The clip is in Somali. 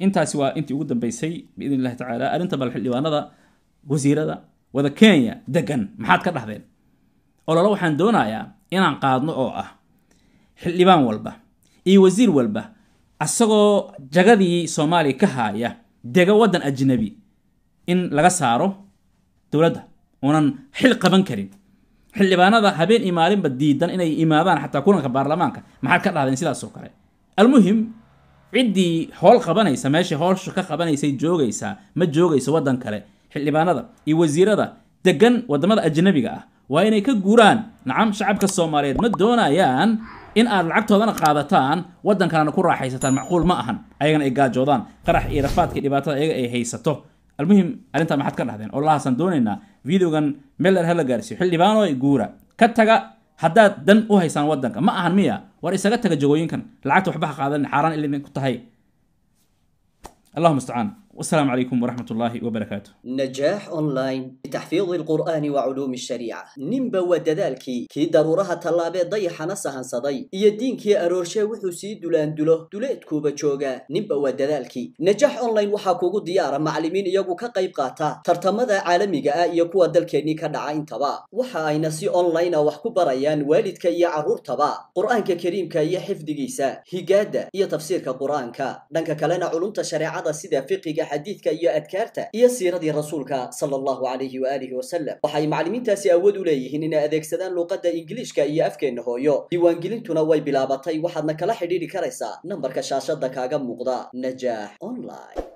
intaasi waa intii ugu dambeysay biidn illahi tacaala arrinta bal xildhibaanada wasiirada wada kenya degan maxaad ka dhahdeen ololo waxaan doonayaa inaan qaadno oo ah xildhibaan walba iyo wasiir walba asagoo jagadii soomaaliya ka haaya dega waddan ajnabi in laga saaro dowladda uunan xil qaban karin xildhibaanada habeen iyo maalinba diidan inay imaadaan xataa kulanka baarlamaanka maxaad ka dhahdeen sidaasoo kale almuhim ciddii howl qabanaysa meesha howsha ka qabanaysay joogaysaa ma joogaysa waddan kale xildhibaanada iyo wasiirada degan waddamada ajnabiga ah waa inay ka guuraan nacam shacabka soomaaliyeed ma doonayaan in aad lacagtoodana qaadataan waddankanana ku raaxaysataan macquul ma ahan ayagana ay gaajoodaan qarax iyo rafaadkii dhibaatada iyaga ay haysato almuhim arrintaa maxaad ka dhahdeen oo lahaasan doonaynaa videogan meel dheer hala gaarsiiyo xildhibaano guura ka taga haddaad dan u haysaan wadanka ma ahan miya war isaga taga jagooyinkan lacagta waxba ha qaadan xaaraan ilmin ku tahay allahuma mustacaan والسلام عليكم ورحمة الله وبركاته نجاح أونلاين بتحفيظ القرآن وعلوم الشريعة نمبا ودذالكي كي ضرورها طلابي ضيحنا سهن صدي يدين كي أرورشا وحسي دولان دوله دولت كوبا جوغا نمبا ودذالكي نجاح أونلاين وحاكوغو ديارة معلمين إياغو كاقايب قاتا ترتمدا عالميغا إياكو دالكيني كدعا انتبا وحا أين سي أونلاين وحكو برايان والدك إيا عرور تبا قرآنك كريمكا إيا حفدقيسا هيقادا إيا تفسيرك قرآنكا دانكا كلانا علومتا شريعة سيدا فقه xadiidka iyo adkaarta iyo siiradii rasuulka sala allahu calayhi waaalihi wasalam waxay macallimiintaasi awood u leeyihiin inay adeegsadaan luuqadda ingiliishka iyo afkeenna hooyo diiwaangelintuna way bilaabatay waxaadna kala xidhiidhi karaysaa nambarka shaashadda kaaga muuqda najaax online